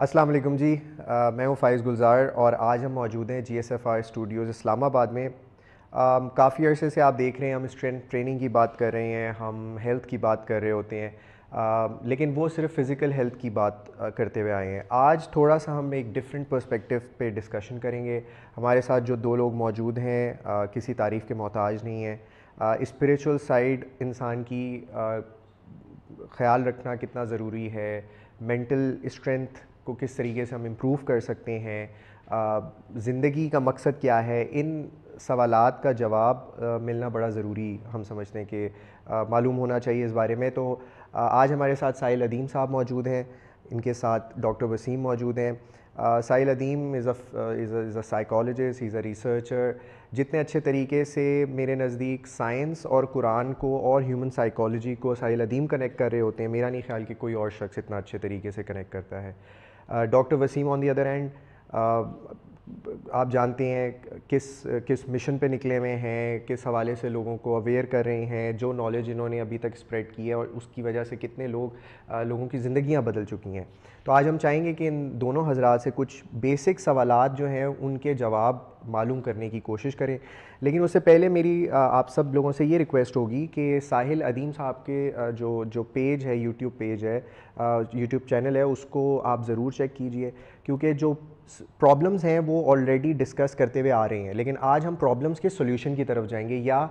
अस्सलाम वालेकुम जी आ, मैं हूँ फ़ाइज़ गुलज़ार और आज हम मौजूद हैं G S F R studios Islamabad में काफ़ी अरसे से आप देख रहे हैं हम स्ट्रेंथ ट्रेनिंग की बात कर रहे हैं हम हेल्थ की बात कर रहे होते हैं आ, लेकिन वो सिर्फ फ़िज़िकल हेल्थ की बात आ, करते हुए आए हैं आज थोड़ा सा हम एक डिफरेंट पर्सपेक्टिव पे डिस्कशन करेंगे हमारे साथ जो दो लोग मौजूद हैं आ, किसी तारीफ़ के मोहताज नहीं हैं स्पिरिचुअल साइड इंसान की ख्याल रखना कितना ज़रूरी है मेंटल स्ट्रेंथ को किस तरीके से हम इम्प्रूव कर सकते हैं ज़िंदगी का मकसद क्या है इन सवाल का जवाब मिलना बड़ा ज़रूरी हम समझते हैं कि मालूम होना चाहिए इस बारे में तो आ, आज हमारे साथ साहिल अदीम साहब मौजूद हैं इनके साथ डॉक्टर वसीम मौजूद हैं Sahil Adeem is is a psychologist is a researcher जितने अच्छे तरीके से मेरे नज़दीक साइंस और कुरान को और ह्यूमन साइकोलॉजी को साहिल अदीम कनेक्ट कर रहे होते हैं मेरा नहीं ख्याल कि कोई और शख्स इतना अच्छे तरीके से कनेक्ट करता है Uh, Dr. Vasim on the other hand uh, आप जानते हैं किस किस मिशन पे निकले हुए हैं किस हवाले से लोगों को अवेयर कर रहे हैं जो नॉलेज इन्होंने अभी तक स्प्रेड की है और उसकी वजह से कितने लोग लोगों की ज़िंदियाँ बदल चुकी हैं तो आज हम चाहेंगे कि इन दोनों हजरात से कुछ बेसिक सवाल जो हैं उनके जवाब मालूम करने की कोशिश करें लेकिन उससे पहले मेरी आप सब लोगों से ये रिक्वेस्ट होगी कि साहिल अदीम साहब के जो जो पेज है यूट्यूब पेज है यूट्यूब चैनल है उसको आप ज़रूर चेक कीजिए क्योंकि जो प्रॉब्लम्स हैं वो ऑलरेडी डिस्कस करते हुए आ रहे हैं लेकिन आज हम प्रॉब्लम्स के सोल्यूशन की तरफ जाएंगे या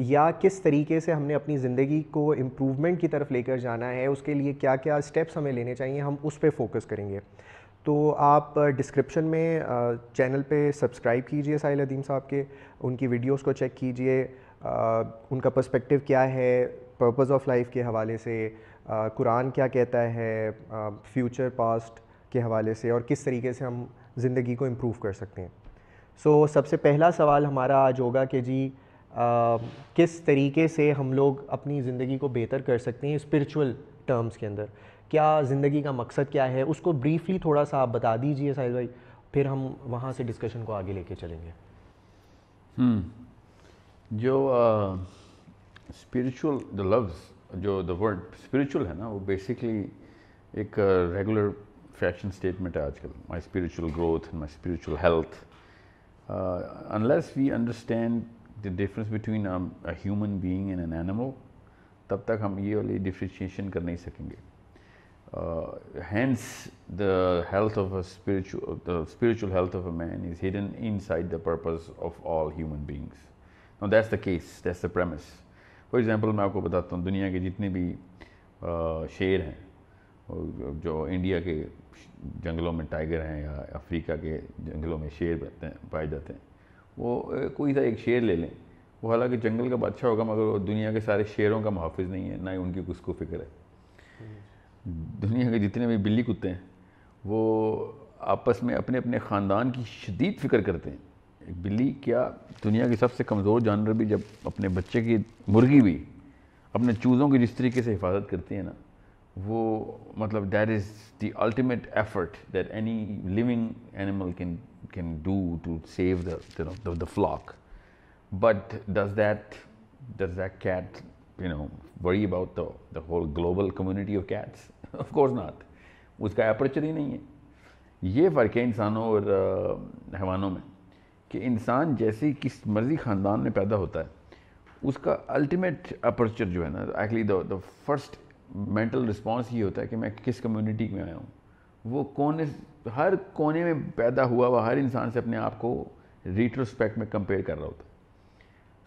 या किस तरीके से हमने अपनी ज़िंदगी को इम्प्रूवमेंट की तरफ लेकर जाना है उसके लिए क्या क्या स्टेप्स हमें लेने चाहिए हम उस पर फोकस करेंगे तो आप डिस्क्रिप्शन में चैनल पे सब्सक्राइब कीजिए साहिल अदीम साहब के उनकी वीडियोस को चेक कीजिए उनका पर्सपेक्टिव क्या है पर्पस ऑफ लाइफ के हवाले से कुरान क्या कहता है फ्यूचर पास्ट के हवाले से और किस तरीके से हम ज़िंदगी को इम्प्रूव कर सकते हैं सो so, सबसे पहला सवाल हमारा आज होगा कि जी आ, किस तरीके से हम लोग अपनी ज़िंदगी को बेहतर कर सकते हैं स्पिरिचुअल टर्म्स के अंदर क्या ज़िंदगी का मकसद क्या है उसको ब्रीफली थोड़ा सा आप बता दीजिए साहिद भाई फिर हम वहाँ से डिस्कशन को आगे लेके चलेंगे हम्म, जो स्पिरिचुअल द लव्स जो द वर्ड स्पिरिचुअल है ना वो बेसिकली एक रेगुलर फैशन स्टेटमेंट है आजकल my spiritual growth and my spiritual health unless we understand the difference between a human being and an animal तब तक हम ये वाली डिफ्रेंशिएशन कर नहीं सकेंगे hence the health of a spiritual the spiritual health of a man is hidden inside the purpose of all human beings no that's the case that's the premise for example मैं आपको बताता हूँ दुनिया के जितने भी uh, शेर हैं जो इंडिया के जंगलों में टाइगर हैं या अफ्रीका के जंगलों में शेर रहते हैं पाए जाते हैं वो कोई सा एक शेर ले लें वो हालांकि जंगल का बादशाह होगा मगर वो दुनिया के सारे शेरों का मुहाफ़ नहीं है ना ही उनकी उसको फिक्र है दुनिया के जितने भी बिल्ली कुत्ते हैं वो आपस में अपने अपने ख़ानदान की शदीद फिक्र करते हैं एक बिल्ली क्या दुनिया के सबसे कमज़ोर जानवर भी जब अपने बच्चे की मुर्गी भी अपने चूज़ों की जिस तरीके से हिफाजत करती है ना वो मतलब that is the ultimate effort that any living animal can can do to save the flock but does that does that cat you know worry about the whole global community of cats cats of उसका aperture ही नहीं है ये फ़र्क है इंसानों और हैवानों में कि इंसान जैसे किस मर्जी ख़ानदान में पैदा होता है उसका अल्टीमेट अपर्चर जो है ना actually the first mental response ये होता है कि मैं किस कम्यूनिटी में आया हूँ वो कोने हर कोने में पैदा हुआ वह हर इंसान से अपने आप को रिट्रोस्पेक्ट में कंपेयर कर रहा होता है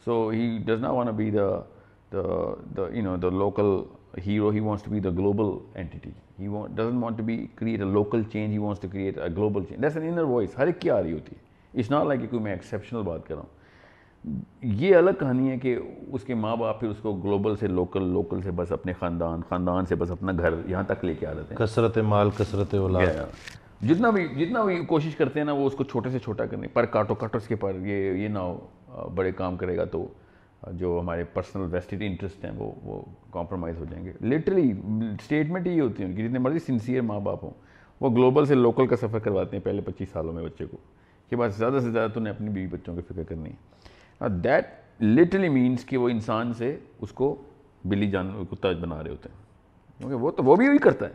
so he does not want be the you know the local hero he wants to be the global entity he doesn't want to be create a local change he wants to create a global change that's an inner voice हर एक की आ रही होती है it's not like कि कोई मैं exceptional बात कर रहा हूँ ये अलग कहानी है कि उसके माँ बाप फिर उसको ग्लोबल से लोकल लोकल से बस अपने ख़ानदान ख़ानदान से बस अपना घर यहाँ तक लेके आ जाते हैं कसरत माल कसरत औलाद जितना भी जितना भी कोशिश करते हैं ना वो उसको छोटे से छोटा करने पर काटो काटो के पर ये ये ना हो बड़े काम करेगा तो जो हमारे पर्सनल वेस्टेड इंटरेस्ट हैं वो वो कॉम्प्रोमाइज़ हो जाएंगे लिटरली स्टेटमेंट ये होती है उनकी जितने मर्जी सिंसियर माँ बाप हों वो ग्लोबल से लोकल का सफ़र करवाते हैं पहले पच्चीस सालों में बच्चे को कि बस ज़्यादा से ज़्यादा तो उन्हें अपनी बीवी बच्चों की फिक्र करनी है दैट लिटरली मीन्स कि वो इंसान से उसको बिल्ली जान कुत्ता बना रहे होते हैं क्योंकि okay, वो तो वो भी वही करता है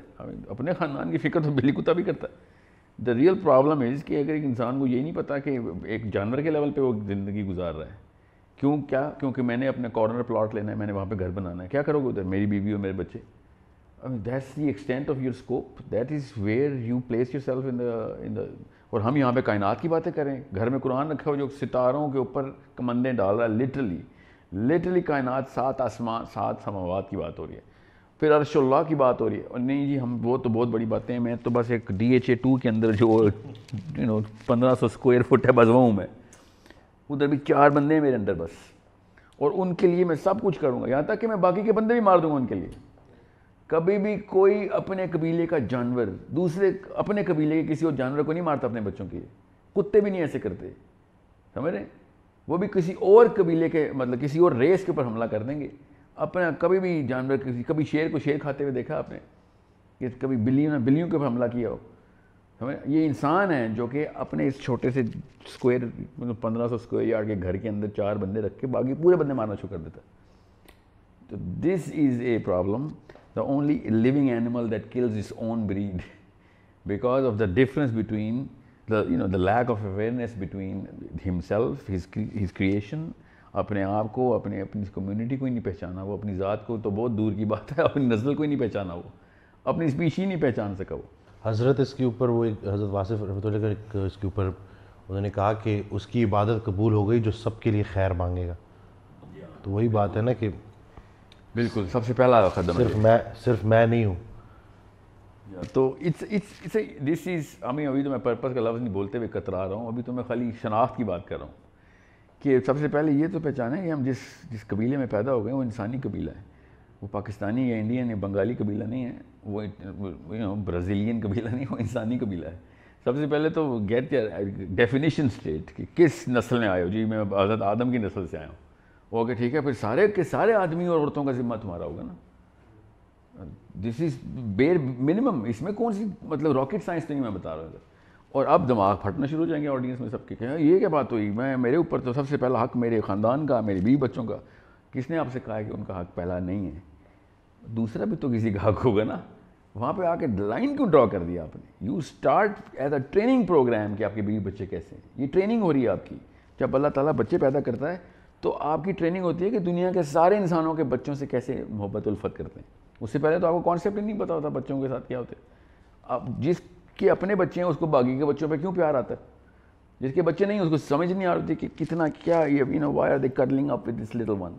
अपने ख़ानदान की फ़िक्र तो बिल्ली कुत्ता भी करता है द रियल प्रॉब्लम इज़ कि अगर एक इंसान को ये नहीं पता कि एक जानवर के लेवल पे वो ज़िंदगी गुजार रहा है क्यों क्या क्योंकि मैंने अपने कॉर्नर प्लॉट लेना है मैंने वहाँ पे घर बनाना है क्या करोगे उधर मेरी बीवी और मेरे बच्चे that's the extent of your scope that is where you place yourself in the in the और हम यहाँ पे कायनात की बातें करें घर में कुरान रखा हो जो सितारों के ऊपर कमंदे डाल रहा है लिटरली लिटरली कायनात सात आसमान सात समावाद की बात हो रही है फिर अरशुल्ला की बात हो रही है और नहीं जी हम वो तो बहुत बड़ी बातें हैं मैं तो बस एक डी एच ए टू के अंदर जो यू नो पंद्रह सौ स्क्वायर फुट है बस वहाँ हूँ मैं उधर भी चार बंदे हैं मेरे अंदर बस और उनके लिए मैं सब कुछ करूँगा यहाँ तक कि मैं बाकी के बंदे भी मार दूँगा उनके लिए कभी भी कोई अपने कबीले का जानवर दूसरे अपने कबीले के किसी और जानवर को नहीं मारता अपने बच्चों के कुत्ते भी नहीं ऐसे करते समझ रहे वो भी किसी और कबीले के मतलब किसी और रेस के ऊपर हमला कर देंगे अपना कभी भी जानवर किसी कभी शेर को शेर खाते हुए देखा आपने कि कभी बिल्लियों ने बिल्लियों के ऊपर हमला किया हो समझ ये इंसान है जो कि अपने इस छोटे से स्क्वायर मतलब पंद्रह सौ स्क्वायर यार्ड के घर के अंदर चार बंदे रख के बाकी पूरे बंदे मारना शुरू कर देता तो this is a problem the only living animal that kills its own breed because of the difference between the you know the lack of awareness between himself his his creation अपने आप को अपने अपनी कम्युनिटी को ही नहीं पहचाना वो अपनी ज़ात को तो बहुत दूर की बात है अपनी नस्ल को ही नहीं पहचाना वो अपनी स्पीशी नहीं पहचान सका वो हज़रत इसके ऊपर वो एक हज़रत वासिफ रहमत इसके ऊपर उन्होंने कहा कि उसकी इबादत कबूल हो गई जो सबके लिए खैर मांगेगा तो वही बात है ना कि बिल्कुल सबसे पहला कदम सिर्फ मैं सिर्फ मैं नहीं हूँ तो it's it's it's this is हमें अभी तो मैं पर्पज़ का लफ्ज़ नहीं बोलते हुए कतरा रहा हूँ अभी तो मैं खाली शनाख्त की बात कर रहा हूँ कि सबसे पहले ये तो है कि हम जिस जिस कबीले में पैदा हो गए वो इंसानी कबीला है वो पाकिस्तानी या इंडियन या बंगाली कबीला नहीं है वो, नो ब्राज़ीलियन कबीला नहीं वो इंसानी कबीला है सबसे पहले तो गेट डेफिनेशन स्टेट कि किस नस्ल में आए हो जी मैं हजरत आदम की नस्ल से आया हूँ ओके ठीक है फिर सारे के सारे आदमी और औरतों का जिम्मा तुम्हारा होगा ना दिस इज बेर मिनिमम इसमें कौन सी मतलब रॉकेट साइंस नहीं मैं बता रहा हूँ और अब दिमाग फटना शुरू हो जाएंगे ऑडियंस में सबके क्या ये क्या बात हुई मैं मेरे ऊपर तो सबसे पहला हक मेरे ख़ानदान का मेरे बीवी बच्चों का किसने आपसे कहा है कि उनका हक पहला नहीं है दूसरा भी तो किसी का हक होगा ना वहाँ पे आके लाइन क्यों ड्रॉ कर दिया आपने you start as a training program कि आपके बीवी बच्चे कैसे हैं ये ट्रेनिंग हो रही है आपकी जब अल्लाह ताला बच्चे पैदा करता है तो आपकी ट्रेनिंग होती है कि दुनिया के सारे इंसानों के बच्चों से कैसे मोहब्बत उल्फत करते हैं उससे पहले तो आपको कॉन्सेप्ट ही नहीं पता होता बच्चों के साथ क्या होते अब जिसके अपने बच्चे हैं उसको बाकी के बच्चों पर क्यों प्यार आता है जिसके बच्चे नहीं उसको समझ नहीं आ रही कि कितना क्या ये you know why are they curling up with this little one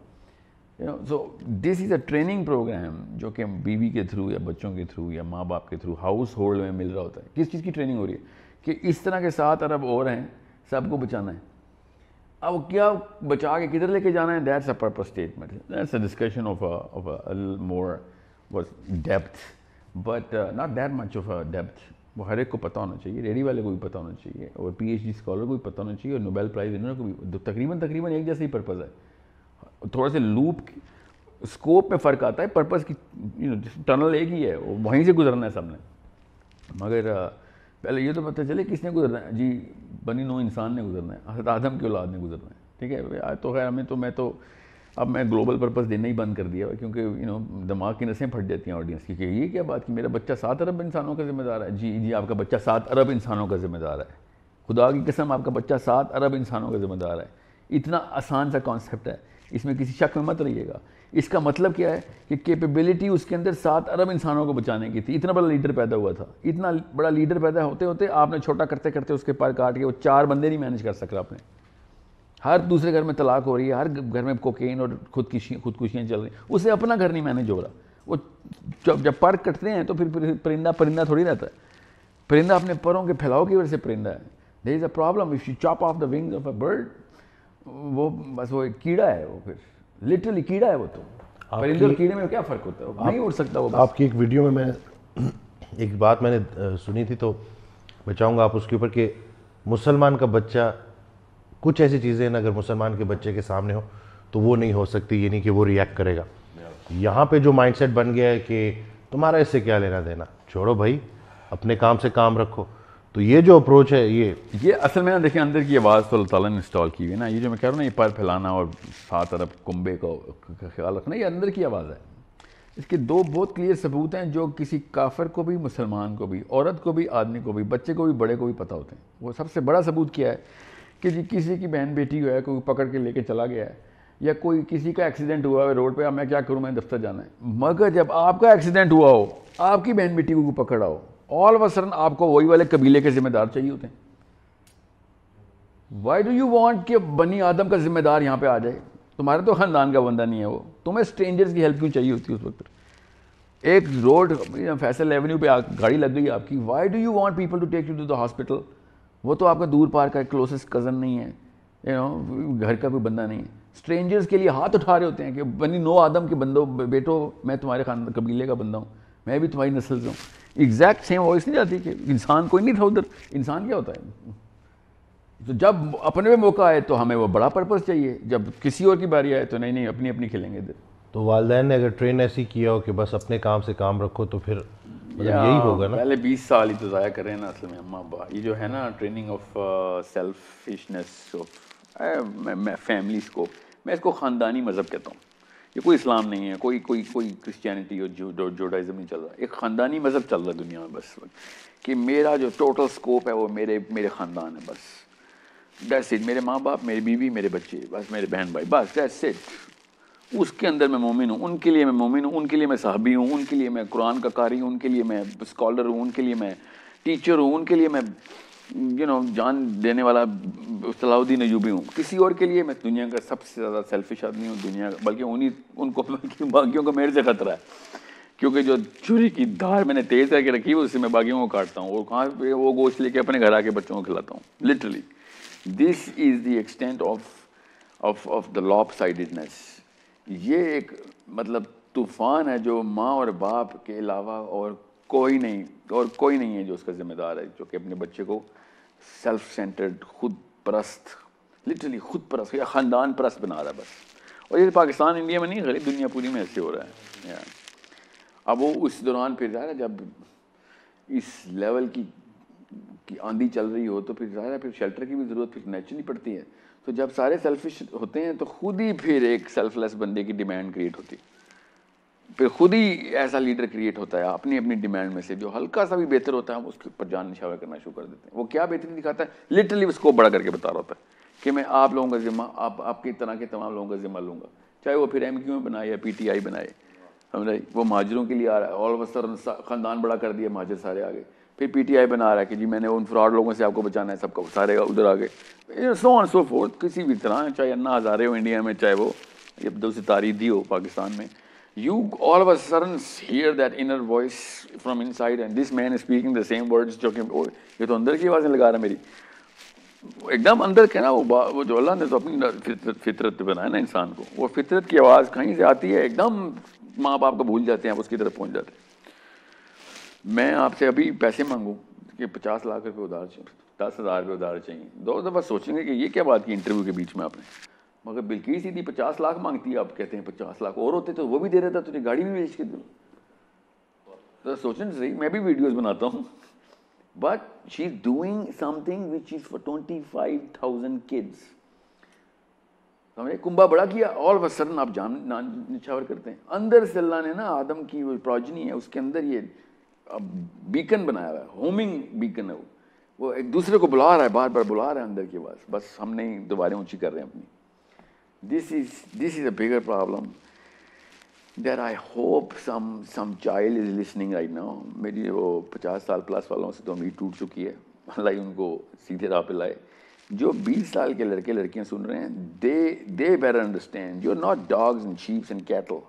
you know so this is a training program जो कि बीवी के थ्रू या बच्चों के थ्रू या माँ बाप के थ्रू हाउस होल्ड में मिल रहा होता है किस चीज़ की ट्रेनिंग हो रही है कि इस तरह के सात अरब और हैं सबको बचाना है अब क्या बचा के किधर लेके जाना है that's a purpose statement that's a discussion of of more was depth but not that much of a depth वो हर एक को पता होना चाहिए रेडी वाले को भी पता होना चाहिए और पीएचडी स्कॉलर को भी पता होना चाहिए और नोबेल प्राइज़ विनर को भी तकरीबन तकरीबन एक जैसे ही पर्पज़ है थोड़ा सा लूप स्कोप में फ़र्क आता है पर्पज़ की यू नो टनल एक ही है वहीं से गुजरना है सबने मगर uh, पहले ये तो पता चले किसने गुजरना है जी बनी नो इंसान ने गुजरना है हजरत आदम की औलाद ने गुजरना है ठीक है आज तो खैर हमें तो मैं तो अब मैं ग्लोबल पर्पज़ देना ही बंद कर दिया क्योंकि यू नो दिमाग की नसें फट जाती हैं ऑडियंस की ये क्या बात की मेरा बच्चा सात अरब इंसानों का जिम्मेदार है जी जी आपका बच्चा सात अरब इंसानों का जिम्मेदार है खुदा की कसम आपका बच्चा सात अरब इंसानों का जिम्मेदार है इतना आसान सा कॉन्सेप्ट है इसमें किसी शक में मत रहिएगा इसका मतलब क्या है कि कैपेबिलिटी उसके अंदर सात अरब इंसानों को बचाने की थी इतना बड़ा लीडर पैदा हुआ था इतना बड़ा लीडर पैदा होते होते आपने छोटा करते करते उसके पार काट के वो चार बंदे नहीं मैनेज कर सक रहा आपने हर दूसरे घर में तलाक हो रही है हर घर में कोकेन और खुदकुशी खुदकुशियाँ चल रही उसे अपना घर नहीं मैनेज हो रहा वो जब जब पर कटते हैं तो फिर परिंदा परिंदा थोड़ी रहता है परिंदा अपने परों के फैलाव की वजह से परिंदा है there is a problem if you chop off the wings of a bird वो बस वो एक कीड़ा है वो फिर लिटरली कीड़ा है वो तो परिंदे और कीड़े में क्या फ़र्क होता है नहीं उड़ सकता वो आपकी एक वीडियो में मैं एक बात मैंने सुनी थी तो मैं चाहूँगा आप उसके ऊपर कि मुसलमान का बच्चा कुछ ऐसी चीज़ें ना अगर मुसलमान के बच्चे के सामने हो तो वो नहीं हो सकती यानी कि वो रिएक्ट करेगा यहाँ पे जो माइंडसेट बन गया है कि तुम्हारा इससे क्या लेना देना छोड़ो भाई अपने काम से काम रखो तो ये जो अप्रोच है ये ये असल में ना देखिए अंदर की आवाज़ तो अल्लाह ने इंस्टॉल की हुई है ना ये जो मैं कह रहा हूँ ना ये पर फैलाना और सात अरब कुंबे का ख्याल रखना ये अंदर की आवाज़ है इसके दो बहुत क्लियर सबूत हैं जो किसी काफर को भी मुसलमान को भी औरत को भी आदमी को भी बच्चे को भी बड़े को भी पता होते हैं वो सबसे बड़ा सबूत क्या है कि जी किसी की बहन बेटी है कोई पकड़ के लेके चला गया है या कोई किसी का एक्सीडेंट हुआ है रोड पे अब मैं क्या करूँ मैं दफ्तर जाना है मगर जब आपका एक्सीडेंट हुआ हो आपकी बहन बेटी को पकड़ा हो ऑल वसरन आपको वही वाले कबीले के जिम्मेदार चाहिए होते हैं वाई डू यू वॉन्ट कि बनी आदम का जिम्मेदार यहाँ पे आ जाए तुम्हारे तो ख़ानदान का बंदा नहीं है वो तुम्हें स्ट्रेंजर्स की हेल्प क्यों चाहिए होती है उस वक्त एक रोड फैसल एवेन्यू पे गाड़ी लग गई आपकी why do you want people to take you to the hospital वो तो आपका दूर पार का एक क्लोजेस्ट कज़न नहीं है यू नो घर का कोई बंदा नहीं है स्ट्रेंजर्स के लिए हाथ उठा रहे होते हैं कि बनी नो आदम के बंदो बेटो मैं तुम्हारे खान कबीले का बंदा हूँ मैं भी तुम्हारी नस्ल से हूँ एग्जैक्ट सेम वॉइस नहीं जाती कि इंसान कोई नहीं था उधर इंसान क्या होता है तो जब अपने में मौका आए तो हमें वो बड़ा पर्पस चाहिए जब किसी और की बारी आए तो नहीं नहीं अपनी अपनी खेलेंगे इधर तो वालदे ने अगर ट्रेन ऐसी किया हो कि बस अपने काम से काम रखो तो फिर मतलब यही होगा ना पहले 20 साल ही तो ज़ाया करें ना असल में अम्मा अब ये जो है ना training of selfishness of family को मैं इसको ख़ानदानी मज़हब कहता हूँ ये कोई इस्लाम नहीं है कोई कोई कोई क्रिश्चियनिटी और जो, जो, जोडाइज़म नहीं चल रहा एक ख़ानदानी मज़हब चल रहा है दुनिया में बस कि मेरा जो टोटल स्कोप है वो मेरे मेरे ख़ानदान है बस डेट इट मेरे माँ बाप मेरी बीवी मेरे बच्चे बस मेरे बहन भाई बस डेट इट उसके अंदर मैं मोमिन हूँ उनके लिए मैं मोमिन हूँ उनके लिए मैं साहबी हूँ उनके लिए मैं कुरान का कारी हूँ उनके लिए मैं स्कॉलर हूँ उनके लिए मैं टीचर हूँ उनके लिए मैं यू नो जान देने वाला सलाउद्दीन नजूबी हूँ किसी और के लिए मैं दुनिया का सबसे ज़्यादा सेल्फिश आदमी हूँ दुनिया का बल्कि उन्हीं उनको बाकियों को मेरे से खतरा है क्योंकि जो छुरी की धार मैंने तेज करके रखी है उससे मैं बाकियों को काटता हूँ और कहाँ पे वो गोश्त लेके अपने घर आके बच्चों को खिलाता हूँ literally this is the extent of of of the lopsidedness ये एक मतलब तूफान है जो माँ और बाप के अलावा और कोई नहीं और कोई नहीं है जो उसका जिम्मेदार है जो कि अपने बच्चे को सेल्फ सेंटर्ड खुद परस्त लिटरली खुद परस्त या ख़ानदान परस्त बना रहा है बस और ये पाकिस्तान इंडिया में नहीं गरीब दुनिया पूरी में ऐसे हो रहा है अब वो उस दौरान फिर ज़ाहिर है जब इस लेवल की की आंधी चल रही हो तो फिर ज़ाहिर है फिर शेल्टर की भी ज़रूरत फिर नेचुरली पड़ती है तो जब सारे सेल्फिश होते हैं तो खुद ही फिर एक सेल्फलेस बंदे की डिमांड क्रिएट होती है फिर खुद ही ऐसा लीडर क्रिएट होता है अपनी अपनी डिमांड में से जो हल्का सा भी बेहतर होता है हम उसके ऊपर जान निशावर करना शुरू कर देते हैं वो क्या बेहतरी दिखाता है लिटरली उसको बड़ा करके बता रहा होता है कि मैं आप लोगों का जिम्मा आप आपकी तरह के तमाम लोगों का जिम्मा लूँगा चाहे वो फिर एम क्यू में बनाए या पी टी आई बनाए समझ वो माजरों के लिए आ रहा है ऑल वसर ख़ानदान बड़ा कर दिया माजर सारे आ गए फिर पी टी आई बना रहा है कि जी मैंने उन फ्रॉड लोगों से आपको बचाना है सबका सारे उधर आ गए सो ऑन सो फोर्थ किसी भी तरह चाहे अन्ना हज़ारे हो इंडिया में चाहे वो अब्दुल सितारी दी हो पाकिस्तान में you all of a sudden hear that inner voice from inside and this man is speaking the same words जो कि ये तो अंदर की आवाज़ें लगा रहा मेरी एकदम अंदर के ना वो वो जो अल्लाह ने तो अपनी फितरत बनाया ना इंसान को वो फितरत की आवाज़ कहीं से आती है एकदम माँ बाप को भूल जाते हैं आप उसकी तरफ पहुँच जाते हैं मैं आपसे अभी पैसे मांगूँ कि पचास लाख रुपये उधार दस हज़ार रुपये उधार चाहिए दो दफ़ा सोचेंगे कि ये क्या बात की इंटरव्यू के बीच में आपने मगर बिल्कुल सीधी थी पचास लाख मांगती है आप कहते हैं पचास लाख और होते तो वो भी दे रहे थे तुझे तो गाड़ी भी बेच के दो तो सोचने सही मैं भी वीडियोज बनाता हूँ but she is doing something which is for twenty five thousand kids समझे कुंभा बड़ा किया ऑल ऑफ सडन आप जान निछावर करते हैं अंदर से अल्लाह ने ना आदम की वो प्रोजनी है उसके अंदर ये बीकन बनाया हुआ है होमिंग बीकन है वो वो एक दूसरे को बुला रहा है बार बार बुला रहा है अंदर की आवाज़ बस हम नहीं दोबारा ऊँची कर रहे हैं अपनी This is, this is a bigger problem that I hope some, some child is listening right now. मेरी वो 50 साल प्लस वालों से तो उम्मीद टूट चुकी है अल्लाह उनको सीधे राह पे लाए जो 20 साल के लड़के लड़कियां सुन रहे हैं they they better understand you not dogs and sheeps and cattle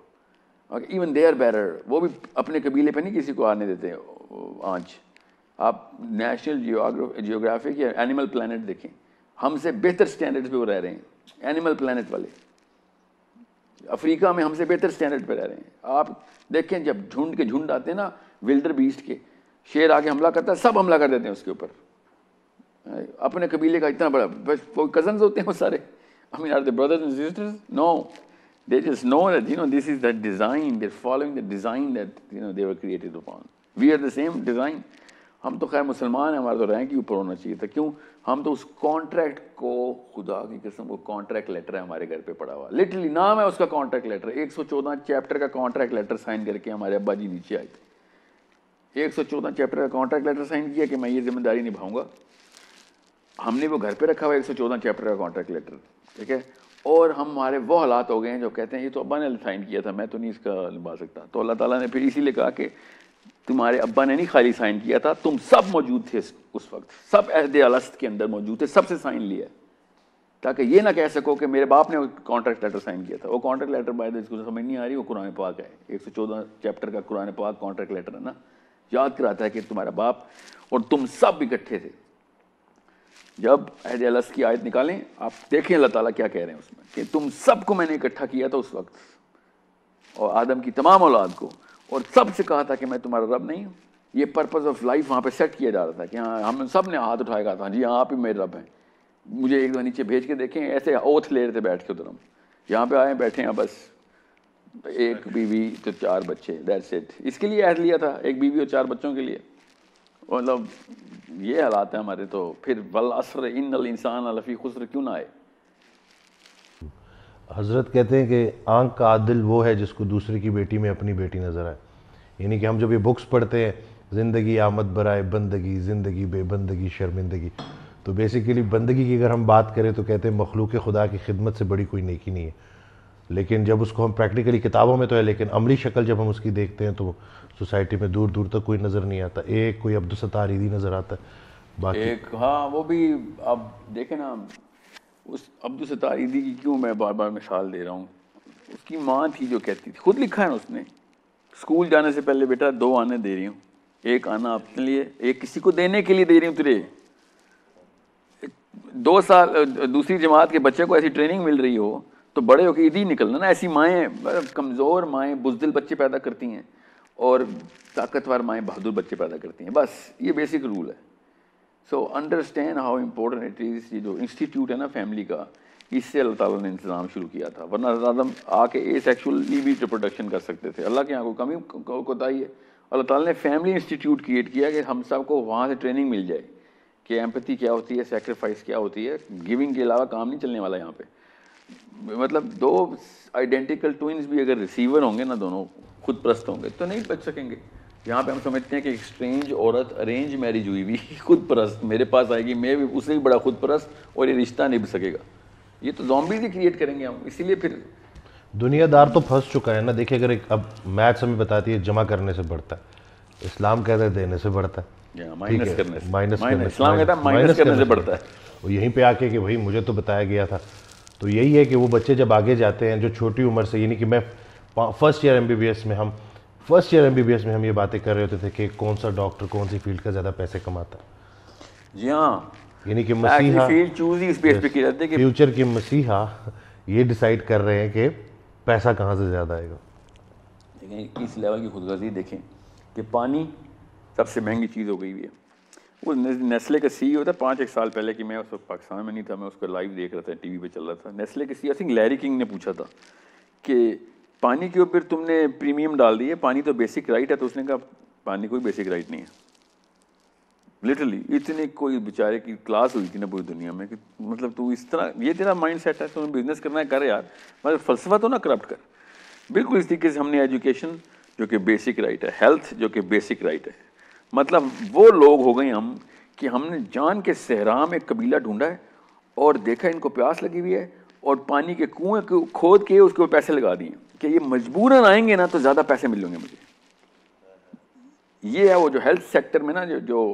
और इवन दे आर बेटर वो भी अपने कबीले पे नहीं किसी को आने देते आँच आप नेशनल जियोग्राफिक या एनिमल प्लानट देखें हमसे बेहतर स्टैंडर्ड्स पे वो रह रहे हैं एनिमल प्लानट वाले अफ्रीका में हमसे बेहतर स्टैंडर्ड पर रह रहे हैं आप देखें जब झुंड के झुंड आते हैं ना विल्डर बीस्ट के शेर आके हमला करता है सब हमला कर देते हैं उसके ऊपर अपने कबीले का इतना बड़ा बस वो कजन्स होते हैं वो सारे I mean are the brothers and sisters no they just know that you know this is the design there following the design that you know they were created upon we are the same design हम तो खैर मुसलमान हैं हमारा तो rank ही ऊपर होना चाहिए था क्यों हम तो उस कॉन्ट्रैक्ट को खुदा की किस्म वो कॉन्ट्रैक्ट लेटर है हमारे घर पे पड़ा हुआ लिटरली नाम है उसका कॉन्ट्रैक्ट लेटर 114 चैप्टर का कॉन्ट्रैक्ट लेटर साइन करके हमारे अब्बा जी नीचे आए थे एक चैप्टर का कॉन्ट्रैक्ट लेटर साइन किया कि मैं ये जिम्मेदारी निभाऊंगा हमने वो घर पर रखा हुआ एक चैप्टर का कॉन्ट्रैक्ट लेटर ठीक है और हम हमारे वो हालात हो गए हैं जो कहते हैं ये तो अब्बा ने साइन किया था मैं तो नहीं इसका निभा सकता तो अल्लाह ताला ने फिर इसीलिए कहा कि तुम्हारे अब्बा ने नहीं खाली साइन किया था तुम सब मौजूद थे उस वक्त सब अहद अलस्त के अंदर मौजूद थे सबसे साइन लिया ताकि ये ना कह सको कि मेरे बाप ने कॉन्ट्रैक्ट लेटर साइन किया था वो कॉन्ट्रैक्ट लेटर बाय इसको तो समझ नहीं आ रही वो कुरान पाक है एक सौ चौदह चैप्टर का कुरान पाक कॉन्ट्रैक्ट लेटर है ना याद कराता है कि तुम्हारा बाप और तुम सब इकट्ठे थे जब अहद अलस्त की आयत निकालें आप देखें अल्लाह ताला क्या कह रहे हैं उसमें कि तुम सबको मैंने इकट्ठा किया था उस वक्त और आदम की तमाम औलाद को और सब से कहा था कि मैं तुम्हारा रब नहीं हूँ ये पर्पज़ ऑफ लाइफ वहाँ पे सेट किया जा रहा था कि हाँ हम सब ने हाथ उठाया कहा था जी हाँ आप ही मेरे रब हैं मुझे एक दो नीचे भेज के देखें ऐसे ओथ ले रहे थे बैठ के उधर हम यहाँ पे आए बैठे हैं बस एक बीवी तो चार बच्चे दैट्स इट इसके लिए ऐड लिया था एक बीवी और चार बच्चों के लिए मतलब ये हालात हैं हमारे तो फिर वल असर इन इंसान अलफ़ी खुसर क्यों ना आए हज़रत कहते हैं कि आंख का आदिल वो है जिसको दूसरे की बेटी में अपनी बेटी नज़र आए यानी कि हम जब ये बुक्स पढ़ते हैं ज़िंदगी आमद बराए बंदगी ज़िंदगी बेबंदगी शर्मिंदगी तो बेसिकली बंदगी की अगर हम बात करें तो कहते हैं मखलूक खुदा की खिदमत से बड़ी कोई नेकी नहीं है लेकिन जब उसको हम प्रैक्टिकली किताबों में तो है लेकिन अमली शक्ल जब हम उसकी देखते हैं तो सोसाइटी में दूर दूर तक कोई नज़र नहीं आता एक कोई अब्दुलसत्तार ईदी नज़र आता है बाकी एक हाँ वो भी अब देखें ना उस अब्दुल सतार ईदी की क्यों मैं बार बार मिसाल दे रहा हूँ उसकी माँ थी जो कहती थी खुद लिखा है उसने स्कूल जाने से पहले बेटा दो आने दे रही हूँ एक आना अपने लिए एक किसी को देने के लिए दे रही हूँ तेरे दो साल दूसरी जमात के बच्चे को ऐसी ट्रेनिंग मिल रही हो तो बड़े होकर ईद ही निकलना ना ऐसी माएँ कमज़ोर माएँ बुजदिल बच्चे पैदा करती हैं और ताकतवर माएँ बहादुर बच्चे पैदा करती हैं बस ये बेसिक रूल है so understand how important it is ये जो इंस्टीट्यूट है ना फैमिली का इससे अल्लाह ताला ने इंतज़ाम शुरू किया था वरना आदम आके ए सेक्शुअली भी रिप्रोडक्शन कर सकते थे अल्लाह के यहाँ को कमी कोताही है अल्लाह ताला ने फैमिली इंस्टीट्यूट क्रिएट किया कि हम सब को वहाँ से ट्रेनिंग मिल जाए कि एम्पति क्या होती है सेक्रीफाइस क्या होती है गिविंग के अलावा काम नहीं चलने वाला यहाँ पर मतलब दो आइडेंटिकल ट्विन्स भी अगर रिसीवर होंगे ना दोनों खुद प्रस्त होंगे तो नहीं बच सकेंगे यहाँ पे हम समझते हैं कि एक स्ट्रेंज औरत अरेंज मैरिज हुई भी खुद परस्त मेरे पास आएगी मैं भी उसे भी बड़ा खुद परस्त और ये रिश्ता निभ सकेगा ये तो जॉम्बीज ही क्रिएट करेंगे हम इसीलिए फिर दुनियादार तो फंस चुका है ना देखिए अगर एक अब मैथ्स हमें बताती है जमा करने से बढ़ता है इस्लाम कहता है देने से बढ़ता है माइनस माइनस करने करने से बढ़ता है और यहीं पे आके कि भाई मुझे तो बताया गया था तो यही है कि वो बच्चे जब आगे जाते हैं जो छोटी उम्र से यानी कि मैं फर्स्ट ईयर एम में हम फर्स्ट ईयर एम में हम ये बातें कर रहे होते थे कि कौन सा डॉक्टर कौन सी फील्ड का ज़्यादा पैसे कमाता है जी हाँ यानी कि मसीहा चूज ही स्पेस पे किया जाता है कि फ्यूचर के मसीहा ये डिसाइड कर रहे हैं कि पैसा कहाँ से ज़्यादा आएगा देखें इस लेवल की खुदगर्जी देखें कि पानी सबसे महंगी चीज़ हो गई हुई है वो नेस्ले का सी होता है पाँच एक साल पहले कि मैं उस वक्त पाकिस्तान में नहीं था मैं उसको लाइव देख रहा था टीवी पे चल रहा था नेस्ले के C I think Larry King ने पूछा था कि पानी के ऊपर तुमने प्रीमियम डाल दिए पानी तो बेसिक राइट है तो उसने कहा पानी कोई बेसिक राइट नहीं है लिटरली इतनी कोई बेचारे की क्लास हुई थी ना पूरी दुनिया में कि मतलब तू इस तरह ये तेरा माइंड सेट है तुम्हें बिजनेस करना है कर यार मतलब फलसफा तो ना करप्ट कर बिल्कुल इस तरीके से हमने एजुकेशन जो कि बेसिक राइट है हेल्थ जो कि बेसिक राइट है मतलब वो लोग हो गए हम कि हमने जान के सहरा में कबीला ढूंढा है और देखा इनको प्यास लगी हुई है और पानी के कुएँ खोद के उसके ऊपर पैसे लगा दिए कि ये मजबूरन आएंगे ना तो ज़्यादा पैसे मिलेंगे मुझे ये है वो जो हेल्थ सेक्टर में ना जो जो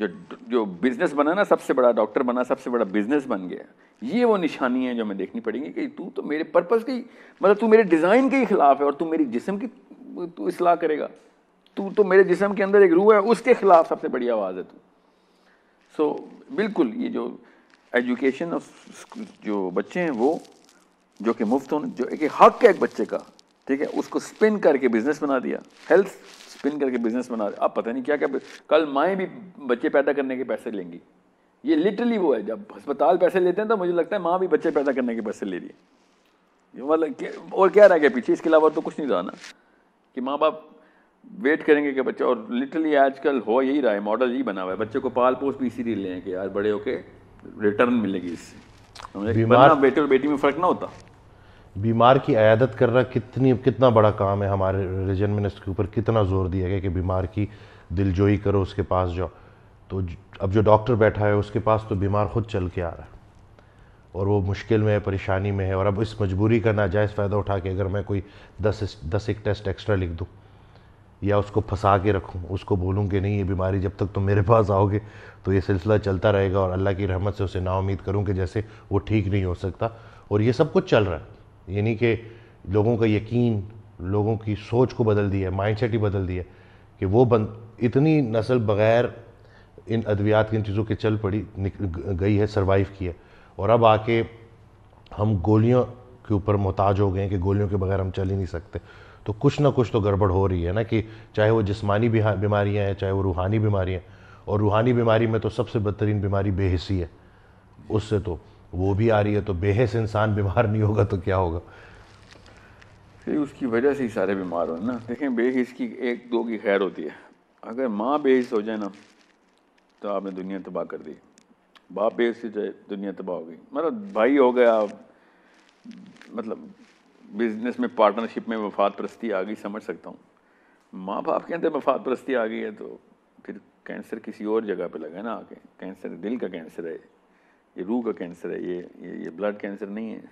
जो जो बिज़नेस बना ना सबसे बड़ा डॉक्टर बना सबसे बड़ा बिज़नेस बन गया ये वो निशानी है जो हमें देखनी पड़ेगी कि तू तो मेरे पर्पज़ की मतलब तू मेरे डिज़ाइन के ही खिलाफ है और तू मेरी जिसम की तू इसलाह करेगा तू तो मेरे जिसम के अंदर एक रूह है उसके खिलाफ सबसे बड़ी आवाज़ है तू सो so, बिल्कुल ये जो एजुकेशन ऑफ जो बच्चे हैं वो जो कि मुफ्त होने जो एक हक है एक बच्चे का ठीक है उसको स्पिन करके बिजनेस बना दिया हेल्थ स्पिन करके बिजनेस बना दिया अब पता नहीं क्या क्या कल माएँ भी बच्चे पैदा करने के पैसे लेंगी ये लिटरली वो है जब अस्पताल पैसे लेते हैं तो मुझे लगता है माँ भी बच्चे पैदा करने के पैसे ले है मतलब और क्या रह गया पीछे इसके अलावा तो कुछ नहीं रहा ना कि माँ बाप वेट करेंगे कि बच्चा और लिटरली आजकल हो यही रहा है मॉडल यही बना हुआ है बच्चे को पाल पोस भी इसीलिए लें कि यार बड़े होके रिटर्न मिलेगी इससे बेटे और बेटी में फ़र्क ना होता बीमार की आयादत करना कितनी कितना बड़ा काम है हमारे रिलीजन में इसके ऊपर कितना जोर दिया गया कि बीमार की दिलजोई करो उसके पास जाओ तो अब जो डॉक्टर बैठा है उसके पास तो बीमार खुद चल के आ रहा है और वो मुश्किल में है परेशानी में है और अब इस मजबूरी का नाजायज़ फ़ायदा उठा के अगर मैं कोई दस दस एक टेस्ट एक्स्ट्रा लिख दूँ या उसको फंसा के रखूँ उसको बोलूँ कि नहीं ये बीमारी जब तक तुम मेरे पास आओगे तो ये सिलसिला चलता रहेगा और अल्लाह की रहमत से उसे नाउमीद करूँ कि जैसे वो ठीक नहीं हो सकता और ये सब कुछ चल रहा है यानी कि लोगों का यकीन लोगों की सोच को बदल दिया है माइंड ही बदल दिया कि वो बन इतनी नस्ल बग़ैर इन अद्वियात की इन चीज़ों के चल पड़ी गई है सर्वाइव किया और अब आके हम गोलियों के ऊपर मोहताज हो गए हैं कि गोलियों के बगैर हम चल ही नहीं सकते तो कुछ ना कुछ तो गड़बड़ हो रही है ना कि चाहे वो जिस्मानी बीमारियाँ हैं चाहे वो रूहानी बीमारियाँ और रूहानी बीमारी में तो सबसे बदतरीन बीमारी बेहसी है उससे तो वो भी आ रही है तो बेहस इंसान बीमार नहीं होगा तो क्या होगा फिर उसकी वजह से ही सारे बीमार हो ना देखें बेहिस की एक दो की खैर होती है अगर माँ बेहिस हो जाए ना तो आपने दुनिया तबाह कर दी बाप बेहस हो जाए दुनिया तबाह हो गई मतलब भाई हो गया मतलब बिजनेस में पार्टनरशिप में वफात प्रस्ती आ गई समझ सकता हूँ माँ बाप के अंदर वफात प्रस्ती आ गई है तो फिर कैंसर किसी और जगह पे लगा ना आके कैंसर दिल का कैंसर है ये रूह का कैंसर है ये ये, ये ब्लड कैंसर नहीं है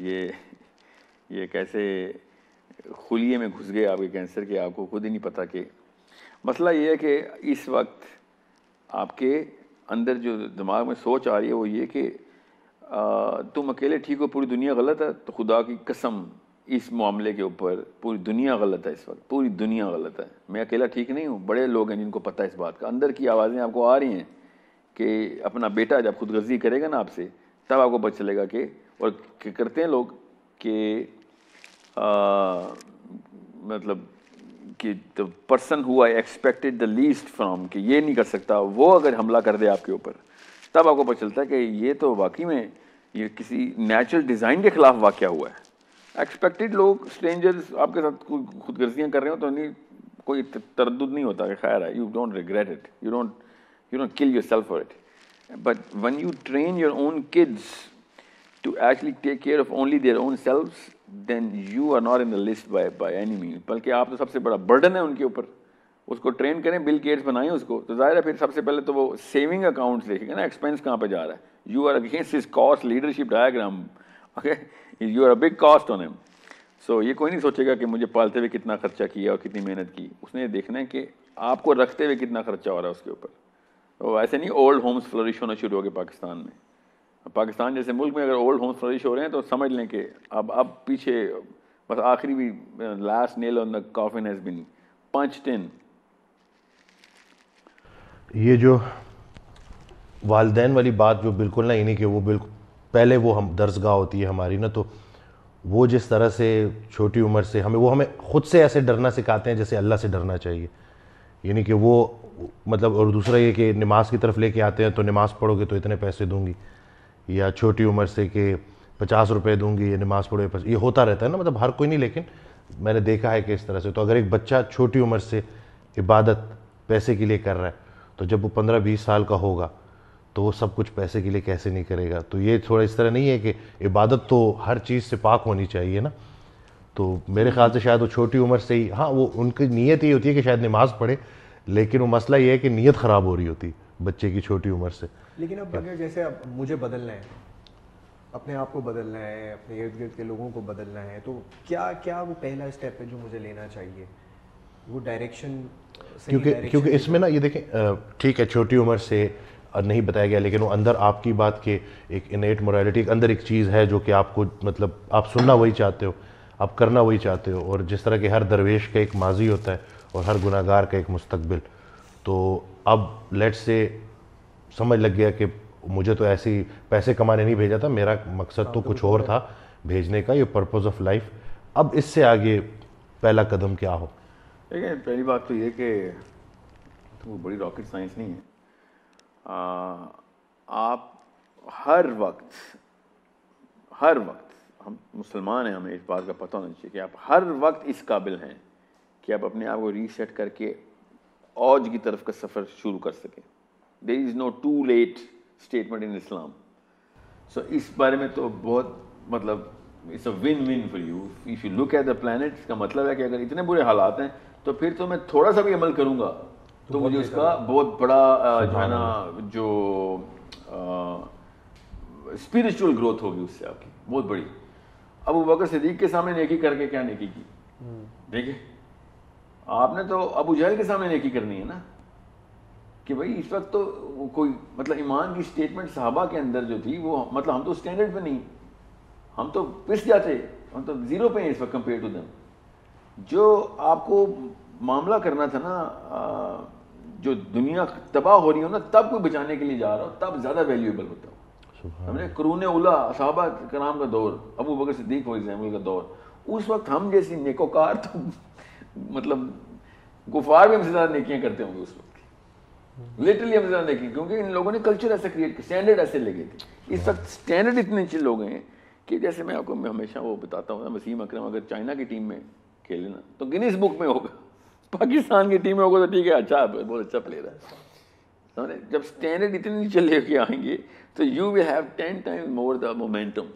ये ये कैसे खुलिए में घुस गए आपके कैंसर के आपको खुद ही नहीं पता कि मसला ये है कि इस वक्त आपके अंदर जो दिमाग में सोच आ रही है वो ये कि तुम अकेले ठीक हो पूरी दुनिया गलत है तो खुदा की कसम इस मामले के ऊपर पूरी दुनिया गलत है इस वक्त पूरी दुनिया गलत है मैं अकेला ठीक नहीं हूँ बड़े लोग हैं जिनको पता है इस बात का अंदर की आवाज़ें आपको आ रही हैं कि अपना बेटा जब खुदगर्जी करेगा ना आपसे तब आपको पता चलेगा कि और करते हैं लोग कि मतलब कि the person who I expected the least from कि ये नहीं कर सकता वो अगर हमला कर दे आपके ऊपर तब आपको पता चलता है कि ये तो वाकई में ये किसी नेचुरल डिज़ाइन के ख़िलाफ़ वाक़ हुआ है एक्सपेक्टेड लोग स्ट्रेंजर्स आपके साथ खुदगर्जियाँ कर रहे हो तो नहीं कोई तरद नहीं होता कि खैर है you don't regret it you don't you don't kill yourself for it. But when you train your own kids to actually take care of only their own selves, then you are not in the list by by any means. बल्कि आप तो सबसे बड़ा burden है उनके ऊपर उसको train करें बिल गेट्स बनाएं उसको तो जाहिर है फिर सबसे पहले तो वो सेविंग अकाउंट्स देखेगा ना एक्सपेंस कहाँ पे जा रहा है you are against is cost leadership diagram okay you are a big cost on em so ये कोई नहीं सोचेगा कि मुझे पालते हुए कितना खर्चा किया और कितनी मेहनत की उसने ये देखना है कि आपको रखते हुए कितना खर्चा हो रहा है उसके ऊपर तो ऐसे नहीं ओल्ड होम्स फ्लरिश होना शुरू हो गए पाकिस्तान में पाकिस्तान जैसे मुल्क में अगर ओल्ड होम्स फ्लरिश हो रहे हैं तो समझ लें कि अब अब पीछे बस आखिरी भी last nail on the coffin has been punched in ये जो वालदेन वाली बात जो बिल्कुल ना यानी कि वो बिल्कुल पहले वो हम दर्जगाह होती है हमारी ना तो वो जिस तरह से छोटी उम्र से हमें वो हमें ख़ुद से ऐसे डरना सिखाते हैं जैसे अल्लाह से डरना चाहिए यानी कि वो मतलब और दूसरा ये कि नमाज की तरफ लेके आते हैं तो नमाज पढ़ोगे तो इतने पैसे दूंगी या छोटी उम्र से कि पचास रुपये दूंगी या नमाज पढ़ोगे ये होता रहता है ना मतलब हर कोई नहीं लेकिन मैंने देखा है कि इस तरह से तो अगर एक बच्चा छोटी उम्र से इबादत पैसे के लिए कर रहा है तो जब वो पंद्रह बीस साल का होगा तो वो सब कुछ पैसे के लिए कैसे नहीं करेगा तो ये थोड़ा इस तरह नहीं है कि इबादत तो हर चीज़ से पाक होनी चाहिए ना तो मेरे ख्याल से शायद वो छोटी उम्र से ही हाँ वो उनकी नीयत ये होती है कि शायद नमाज़ पढ़े लेकिन वो मसला ये है कि नीयत ख़राब हो रही होती बच्चे की छोटी उम्र से लेकिन अब अगर जैसे अब मुझे बदलना है अपने आप को बदलना है अपने इर्द गिर्द के लोगों को बदलना है तो क्या क्या वो पहला स्टेप है जो मुझे लेना चाहिए वो डायरेक्शन क्योंकि क्योंकि इसमें ना ये देखें ठीक है छोटी उम्र से नहीं बताया गया लेकिन वो अंदर आपकी बात के एक इनेट मोरालिटी अंदर एक चीज़ है जो कि आपको मतलब आप सुनना वही चाहते हो आप करना वही चाहते हो और जिस तरह के हर दरवेश का एक माजी होता है और हर गुनागार का एक मुस्तबिल तो अब लेट से समझ लग गया कि मुझे तो ऐसे ही पैसे कमाने नहीं भेजा था मेरा मकसद तो हाँ, कुछ और था भेजने का ये पर्पज़ ऑफ लाइफ अब इससे आगे पहला कदम क्या हो देखिए पहली बात तो ये कि तो वो बड़ी रॉकेट साइंस नहीं है आ, आप हर वक्त हर वक्त हम मुसलमान हैं हमें इस बात का पता होना चाहिए कि आप हर वक्त इस काबिल हैं कि आप अपने आप को रीसेट करके औज की तरफ का सफ़र शुरू कर सकें there is no too late statement in Islam so इस बारे में तो बहुत मतलब it's a win win for you if you look at the planet इसका मतलब है कि अगर इतने बुरे हालात हैं तो फिर तो मैं थोड़ा सा भी अमल करूँगा तो, तो मुझे उसका बहुत बड़ा जो है ना जो स्पिरिचुअल ग्रोथ होगी उससे आपकी बहुत बड़ी अब वो बकर सदीक के सामने नेकी करके क्या नेकी की हम्म। देखिए आपने तो अबू जहल के सामने नेकी करनी है ना कि भाई इस वक्त तो कोई मतलब ईमान की स्टेटमेंट साहबा के अंदर जो थी वो मतलब हम तो स्टैंडर्ड पे नहीं हम तो पिस जाते हम तो ज़ीरो पे हैं इस वक्त कंपेयर टू दम जो आपको मामला करना था ना जो दुनिया तबाह हो रही हो ना तब कोई बचाने के लिए जा रहा हो तब ज़्यादा वैल्यूएबल होता हो हमने करून उला साहबा कराम का दौर Abu Bakr Siddiq for example का दौर उस वक्त हम जैसी नेकोकार तो मतलब गुफार भी हमसे ज़्यादा नेकियां करते होंगे उस वक्त लिटरली हमसे ज़्यादा नेकियां क्योंकि इन लोगों ने कल्चर ऐसे क्रिएट किया स्टैंडर्ड ऐसे गए थे इस वक्त स्टैंडर्ड इतने अच्छे लोग हैं कि जैसे मैं आपको मैं हमेशा वो बताता हूँ वसीम अक्रम अगर चाइना की टीम में खेले ना तो गिनीस बुक में होगा पाकिस्तान की टीम में होगा तो ठीक है अच्छा बहुत अच्छा प्लेयर है समझे जब स्टैंडर्ड इतने नीचे लेके आएंगे तो you will have ten time more the momentum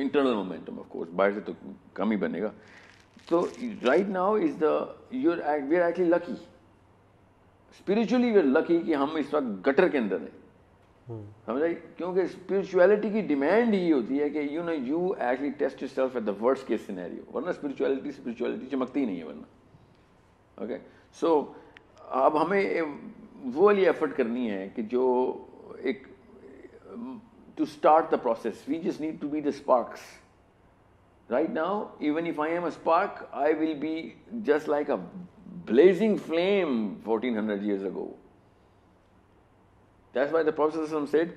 internal momentum of course बाहर से तो कम ही बनेगा So right now is the you're we are actually lucky. Spiritually we lucky कि हम इस वक्त गटर के अंदर हैं hmm. समझ आई क्योंकि स्पिरिचुअलिटी की डिमांड ही होती है कि you know you actually test yourself at the worst case scenario वरना स्पिरिचुअलिटी स्पिरिचुअलिटी चमकती ही नहीं है वरना ओके सो अब हमें वो वाली एफर्ट करनी है कि जो एक to start the process we just need to be the sparks Right now, even if I am a spark, I will be just like a blazing flame 1400 years ago. That's why the Prophet said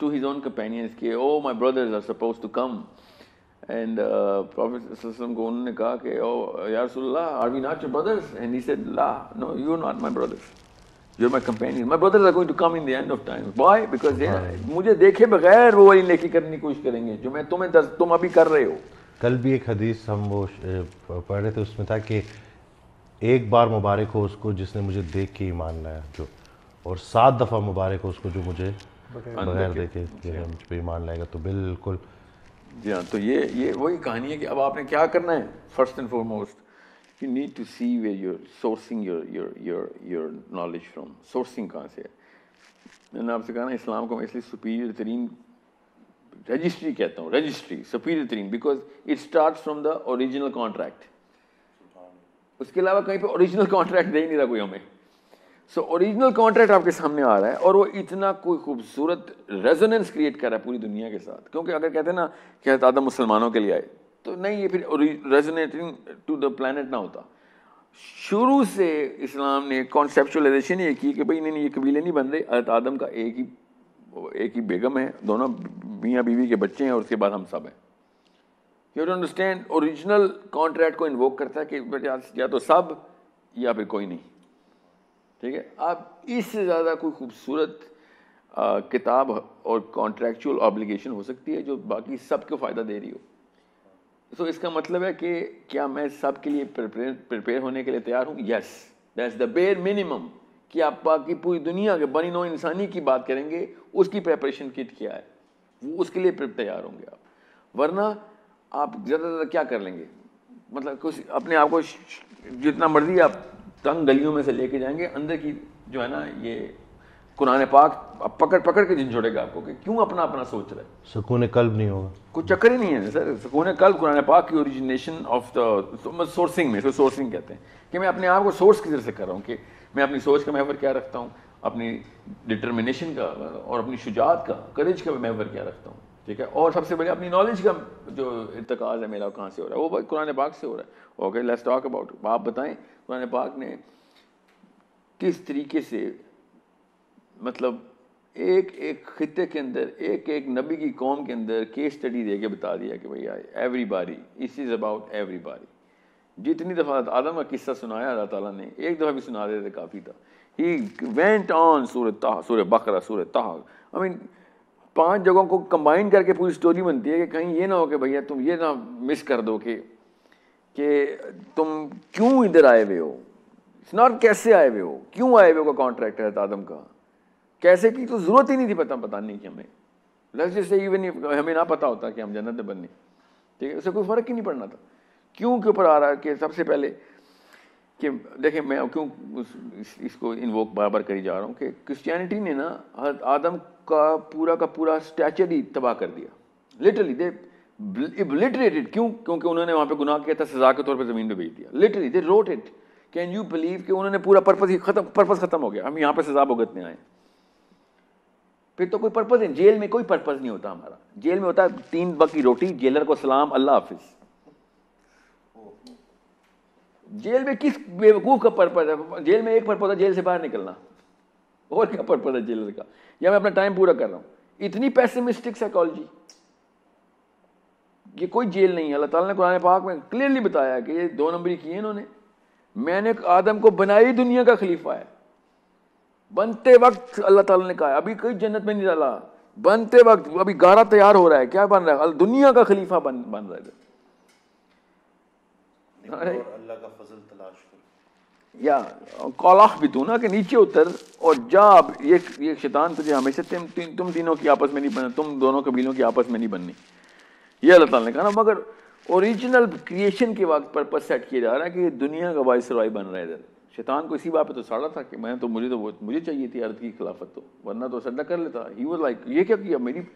to his own companions, Oh, my brothers are supposed to come. And uh, Prophet said, Oh, are we not your brothers? And he said, La, no, you're not my brothers. You're my companions. My brothers are going to come in the end of time. Why? Because they, मुझे देखे बगैर वो वाली नेकी करने की कोशिश करेंगे जो मैं तुम्हें तुम अभी कर रहे हो कल भी एक हदीस हम वो पढ़ रहे थे उसमें था कि एक बार मुबारक हो उसको जिसने मुझे देख के ईमान लाया जो और सात दफ़ा मुबारक हो उसको जो मुझे बगैर देखे मुझ पर ईमान लाएगा तो बिल्कुल जी हाँ तो ये ये वही कहानी है कि अब आपने क्या करना है first and foremost you need to see way your sourcing your your your your knowledge from sourcing कहाँ से है मैंने आपसे कहा ना इस्लाम को इसलिए सुपीरियर तरीन रजिस्ट्री कहता हूँ रजिस्ट्री सुपीरियर तरीन because it start from the original contract उसके अलावा कहीं पे ओरिजिनल कॉन्ट्रैक्ट दे ही नहीं रहा कोई हमें सो ओरिजिनल कॉन्ट्रैक्ट आपके सामने आ रहा है और वो इतना कोई खूबसूरत रेजोनेंस क्रिएट कर रहा है पूरी दुनिया के साथ क्योंकि अगर कहते हैं ना कि आदम मुसलमानों के लिए आए तो नहीं ये फिर रेजोनेटिंग टू द प्लानट ना होता शुरू से इस्लाम ने कॉन्सेप्चुअलाइजेशन ये की कि भाई नहीं ये कबीले नहीं बन रहे आदम का एक ही एक ही बेगम है दोनों मियाँ बीवी के बच्चे हैं और उसके बाद हम सब हैं यू अंडरस्टैंड ओरिजिनल कॉन्ट्रैक्ट को इन्वोक करता है कि या तो सब या फिर कोई नहीं ठीक है अब इससे ज़्यादा कोई खूबसूरत किताब और कॉन्ट्रैक्चुअल ऑब्लिगेशन हो सकती है जो बाकी सब को फ़ायदा दे रही हो सो so, इसका मतलब है कि क्या मैं सब के लिए प्रिपेयर होने के लिए तैयार हूँ yes that's the bare minimum कि आप बाकी पूरी दुनिया के बनी नो इंसानी की बात करेंगे उसकी प्रेपरेशन किट क्या है वो उसके लिए तैयार होंगे आप वरना आप ज़्यादा ज़्यादा क्या कर लेंगे मतलब कुछ अपने आप को जितना मर्जी आप तंग गलियों में से लेके जाएंगे अंदर की जो है ना ये कुरान पाक अब पकड़ पकड़ के झिझोड़ेगा आपको कि क्यों अपना अपना सोच रहे है सुकून कल्ब नहीं होगा कुछ चक्कर ही नहीं है सर सुकून कल्ब कुरान पाक की ओरिजिनेशन ऑफ द सोर्सिंग में सोर्सिंग कहते हैं कि मैं अपने आप को सोर्स किधर से कर रहा हूँ कि मैं अपनी सोच का महवर क्या रखता हूँ अपनी डिटर्मिनेशन का और अपनी शुजात का करेज का महवर क्या रखता हूँ ठीक है और सबसे पहले अपनी नॉलेज का जो इरतकाज है मेरा कहाँ से हो रहा है वो भाई कुरान पाक से हो रहा है ओके लेट्स टॉक अबाउट आप बताएं कुरान पाक ने किस तरीके से मतलब एक एक खत्े के अंदर एक एक नबी की कौम के अंदर केस स्टडी दे के बता दिया कि भैया एवरी बारी इस इज़ अबाउट एवरी बारी जितनी दफ़ा आदम का किस्सा सुनाया अल्लाह ताला ने एक दफ़ा भी सुना देते तो काफ़ी था ही वेंट ऑन सूर तह सूर बकरा सूर ताह आई मीन पांच जगहों को कंबाइन करके पूरी स्टोरी बनती है कि कहीं ये ना हो कि भैया तुम ये ना मिस कर दो कि कि तुम क्यों इधर आए हुए हो इट्स नॉट कैसे आए हुए हो क्यों आए हुए हो कॉन्ट्रैक्ट है आदम का कैसे की तो ज़रूरत ही नहीं थी पता बताने की हमें लफ्ज से इवन हमें ना पता होता कि हम जन्नत में बनने ठीक है उससे कोई फ़र्क ही नहीं पड़ना था क्यों के ऊपर आ रहा है कि सबसे पहले कि देखिए मैं क्यों इस, इसको इन्वोक बार बार करी जा रहा हूँ कि क्रिश्चियनिटी ने ना आदम का पूरा का पूरा स्टैचर ही तबाह कर दिया लिटरली दे इबलिटरेटेड क्यों क्योंकि उन्होंने वहाँ पे गुनाह किया था सजा के तौर पे ज़मीन पे भेज दिया literally they wrote it can you believe कि उन्होंने पूरा पर्पज़ ही खत्म पर्पज़ ख़त्म हो गया हम यहाँ पे सजा भुगतने आए फिर तो कोई पर्पज़ नहीं जेल में कोई पर्पज़ नहीं होता हमारा जेल में होता है तीन बकी रोटी जेलर को सलाम अल्लाह हाफिज़ जेल में किस बेवकूफ़ का पर्पज है जेल में एक पर्पज है जेल से बाहर निकलना और क्या पर्पज है जेलर का या मैं अपना टाइम पूरा कर रहा हूँ इतनी पैसिमिस्टिक साइकोलॉजी ये कोई जेल नहीं है अल्लाह ताला ने कुरान पाक में क्लियरली बताया कि ये दो नंबरी किए इन्होंने मैंने आदम को बनाई दुनिया का खलीफा है बनते वक्त अल्लाह ताला ने कहा अभी कोई जन्नत में नहीं डाला बनते वक्त अभी गारा तैयार हो रहा है क्या बन रहा है दुनिया का खलीफा बन बन रहा है अल्लाह का फजल या कौलाह भी तू ना कि नीचे उतर और जा अब ये ये शैतान तुझे हमेशा तुम तीन तुम दिनों की आपस में नहीं बनना तुम दोनों कबीलों की आपस में नहीं बननी ये अल्लाह ताला ने कहा ना मगर ओरिजिनल क्रिएशन के वक्त पर्पज सेट किया जा रहा है कि दुनिया का वाइस रॉय बन रहा है इधर शैतान को इसी बात पर तो साड़ा था कि मैं तो मुझे तो मुझे चाहिए थी अर्थ की खिलाफत तो वरना तो सड्डा कर लेता ही वो लाइक ये क्या किया मेरी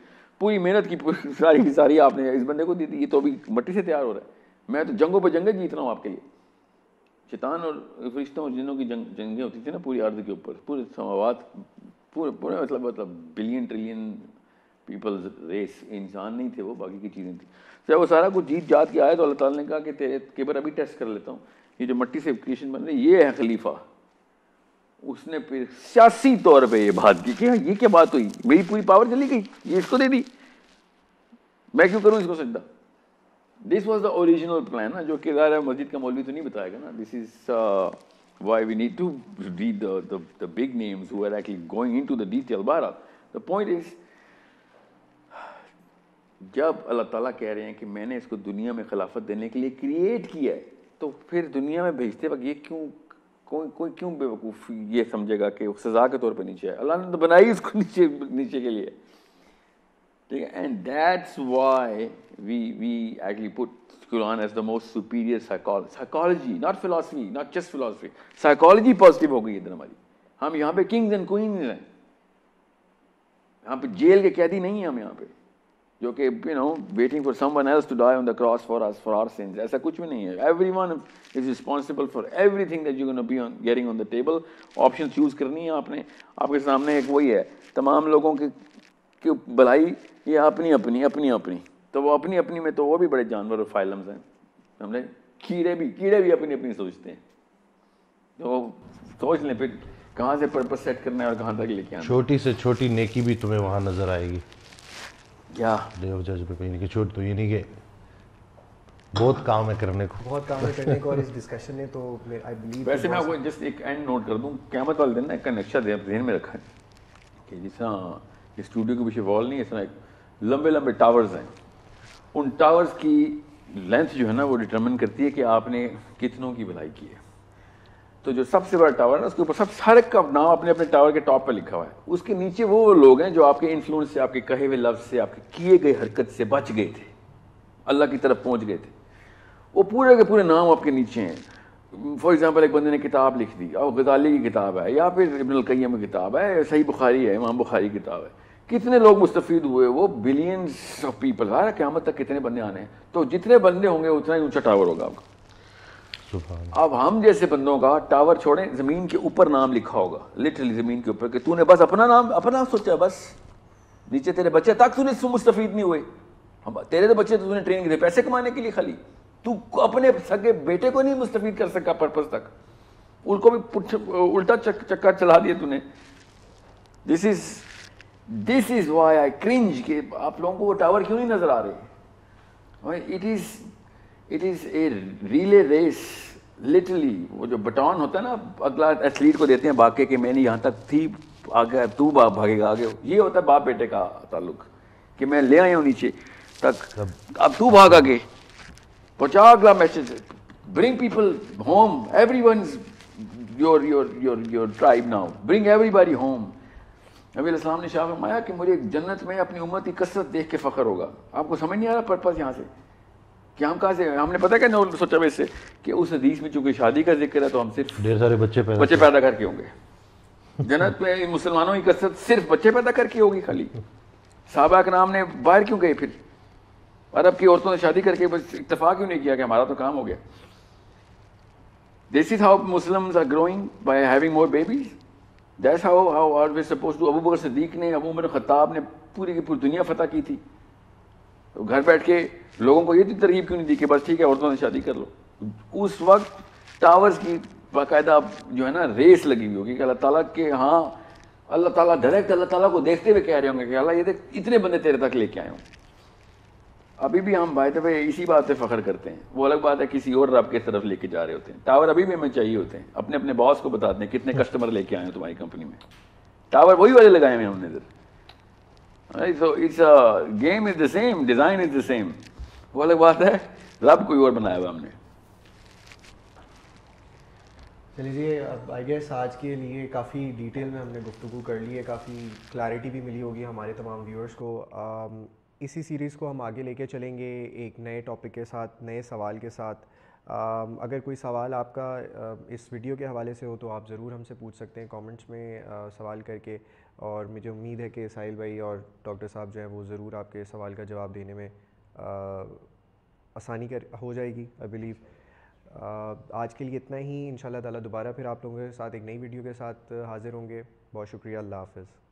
पूरी मेहनत की सारी की सारी आपने इस बंदे को दी थी ये तो अभी मट्टी से तैयार हो रहा है मैं तो जंगों पर जंगे जीत रहा हूँ आपके लिए शैतान और फरिश्तों और जिनों की जंग जंगें होती थी ना पूरी अर्ध के ऊपर पूरे समावाद पूरे पूरे मतलब मतलब बिलियन ट्रिलियन पीपल्स रेस इंसान नहीं थे वो बाकी की चीज़ें थी जब वो सारा कुछ जीत जात के आए तो अल्लाह ताला ने कहा कि तेरे केबर अभी टेस्ट कर लेता हूँ ये जो मट्टी से क्रिएशन बन रही ये है खलीफा उसने फिर सियासी तौर पर ये बात की कि हाँ ये क्या बात हुई मेरी पूरी पावर चली गई ये इसको दे दी मैं क्यों करूँ इसको सजदा this was the original plan ना जो केदार है मस्जिद का मौलवी तो नहीं बताएगा ना this is why we need to read the big names big names who are actually going into the detail. The point is जब अल्लाह ताला कह रहे हैं कि मैंने इसको दुनिया में खिलाफत देने के लिए क्रिएट किया है तो फिर दुनिया में भेजते वक्त ये क्यों कोई कोई क्यों बेवकूफ़ ये समझेगा कि सज़ा के तौर पर नीचे है अल्लाह ने तो बनाई इसको नीचे नीचे के लिए ठीक है and that's why we we actually put Quran as the most superior psychology not philosophy not just philosophy psychology positive हो गई इधर हमारी हम यहाँ पे किंग्स एंड क्वींस हैं यहाँ पे जेल के कैदी नहीं है हम यहाँ पे जो कि you know waiting for someone else to die on the cross for us for our sins ऐसा कुछ भी नहीं है everyone is responsible for everything that you gonna be on getting on the table option choose करनी है आपने आपके सामने एक वही है तमाम लोगों के कि भलाई ये अपनी अपनी अपनी अपनी तो वो अपनी अपनी में तो वो भी बड़े जानवर और फाइलम्स हैं समझे कीड़े भी कीड़े भी अपनी अपनी सोचते हैं तो सोच लें फिर कहाँ से पर्पज सेट करना है और कहाँ तक लेके आना छोटी से छोटी नेकी भी तुम्हें वहाँ नजर आएगी क्या देव जज पे कहीं नहीं छोट तो ये नहीं कि बहुत काम है करने को बहुत काम है करने को और इस डिस्कशन ने तो आई बिलीव वैसे मैं आपको जस्ट एक एंड नोट कर दूं कैमरा वाले दिन ना एक नक्शा दे अपने में रखा है कि जिस ये स्टूडियो के पीछे वॉल नहीं है इसमें लंबे लंबे टावर्स हैं उन टावर्स की लेंथ जो है ना वो डिटरमिन करती है कि आपने कितनों की भलाई की है तो जो सबसे बड़ा टावर है ना उसके ऊपर सब हर का नाम अपने अपने टावर के टॉप पर लिखा हुआ है उसके नीचे वो लोग हैं जो आपके इन्फ्लुएंस से आपके कहे हुए लफ्ज से आपके किए गए हरकत से बच गए थे अल्लाह की तरफ पहुंच गए थे वो पूरे के पूरे नाम आपके नीचे हैं फॉर एग्ज़ाम्पल एक बंदे ने किताब लिख दी और गजाली की किताब है या फिर इबन कईम की किताब है सही बुखारी है इमाम बुखारी की किताब है कितने लोग मुस्तफ़ हुए वो बिलियंस ऑफ पीपल है क्यामत तक कितने बंदे आने हैं तो जितने बंदे होंगे उतना ही ऊंचा टावर होगा आपका अब हम जैसे बंदों का टावर छोड़े ज़मीन के ऊपर नाम लिखा होगा लिटरली ज़मीन के ऊपर कि तूने बस अपना नाम अपना सोचा बस नीचे तेरे बच्चे तक तूने मुस्तफ़ नहीं हुए हम तेरे तो बच्चे तो तूने ट्रेनिंग दे पैसे कमाने के लिए खाली तू अपने सगे बेटे को नहीं मुस्तफ़ कर सका पर्पज़ तक उनको भी उल्टा चक्का चला दिया तूने this is this is why I cringe के आप लोगों को वो टावर क्यों नहीं नजर आ रहे it is it is a relay race literally वो जो बटॉन होता है ना अगला एथलीट को देते हैं बाके के मैंने यहाँ तक थी आगे तू बाप भागेगा आगे ये होता है बाप बेटे का ताल्लुक कि मैं ले आया हूँ नीचे तक अब तू भाग आगे पहुँचा अगला message bring people home everyone your your your your tribe now bring everybody home नबी इस्लाम ने शाह फरमाया कि मुझे जन्नत में अपनी उम्मत की कसरत देख के फ़ख्र होगा आपको समझ नहीं आ रहा पर्पज़ यहाँ से कि हम कहाँ से हमने पता क्या नहीं सोचा वैसे कि उस हदीस में चूंकि शादी का जिक्र है तो हम सिर्फ ढेर सारे बच्चे पैदा बच्चे पैदा करके होंगे जन्नत में मुसलमानों की कसरत सिर्फ बच्चे पैदा करके होगी खाली साहबा के नाम ने बाहर क्यों गए फिर अरब की औरतों ने शादी करके बस इतफा क्यों नहीं किया कि हमारा तो काम हो गया this is how Muslims are growing by having more babies that's how how are we suppose to Abu Bakr Sadiq ने अबू उमर ख़ताब ने पूरी की पूरी दुनिया फतह की थी तो घर बैठ के लोगों को ये तरकीब क्यों नहीं दी कि बस ठीक है औरतों से शादी कर लो उस वक्त टावर्स की बाकायदा जो है ना रेस लगी हुई होगी कि अल्लाह ताला के हाँ अल्लाह ताला डायरेक्ट अल्लाह ताला को देखते हुए कह रहे होंगे कि अल्लाह ये देख इतने बंदे तेरे तक लेके आए होंगे अभी भी हम बाय दफे इसी बात से फ़ख्र करते हैं वो अलग बात है किसी और रब की तरफ लेके जा रहे होते हैं टावर अभी भी हमें चाहिए होते हैं अपने अपने बॉस को बताते हैं कितने कस्टमर लेके आए हो तुम्हारी कंपनी में टावर वही वाले लगाए हुए हमने इधर so it's game is the same design is the same वो अलग बात है रब कोई और बनाया हुआ हमने चलिए अब आई गेस आज के लिए काफ़ी डिटेल में हमने गुफ्तु कर ली है काफ़ी क्लैरिटी भी मिली होगी हमारे तमाम व्यूअर्स को um, इसी सीरीज़ को हम आगे लेके चलेंगे एक नए टॉपिक के साथ नए सवाल के साथ अगर कोई सवाल आपका इस वीडियो के हवाले से हो तो आप ज़रूर हमसे पूछ सकते हैं कमेंट्स में सवाल करके और मुझे उम्मीद है कि साहिल भाई और डॉक्टर साहब जो हैं वो ज़रूर आपके सवाल का जवाब देने में आसानी कर हो जाएगी आई बिलीव आज के लिए इतना ही इन ताला दोबारा फिर आप लोगों के साथ एक नई वीडियो के साथ हाज़िर होंगे बहुत शुक्रिया अल्लाह हाफ़